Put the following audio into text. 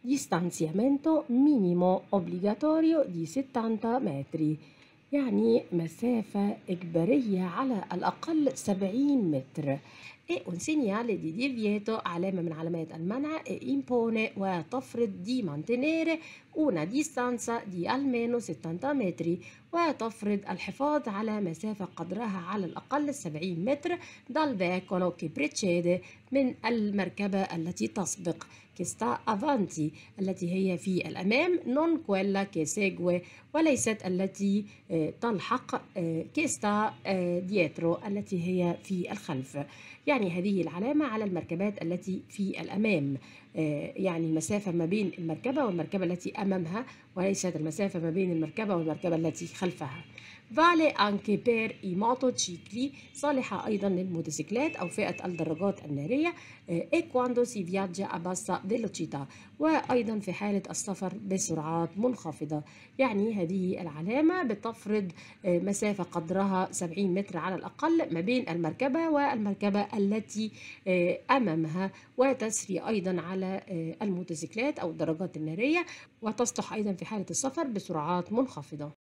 distanziamento minimo obbligatorio di 70 metri يعني مسافة إجبارية على الأقل 70 متر e un segnale di divieto علامة من علامات المنع e impone وتفرض di mantenere una distanza di almeno 70 metri وتفرض الحفاظ على مسافة قدرها على الأقل 70 متر dal veicolo che precede من المركبة التي تسبق che sta avanti التي هي في الأمام non quella che segue وليست التي تلحق che sta eh, dietro التي هي في الخلف يعني هذه العلامة على المركبات التي في الأمام يعني المسافة ما بين المركبة والمركبة التي أمامها وليست المسافة ما بين المركبة والمركبة التي خلفها انكي بير اي موتو تشيكلي صالحة أيضا للموتوسيكلات أو فئة الدراجات النارية اي كواندو si أباسا فيلوتشيتا وأيضا في حالة السفر بسرعات منخفضة يعني هذه العلامة بتفرض آه، مسافة قدرها 70 متر على الأقل ما بين المركبة والمركبة التي آه، أمامها وتسري أيضا على آه، الموتوسيكلات أو الدراجات النارية وتصلح أيضا في حالة السفر بسرعات منخفضة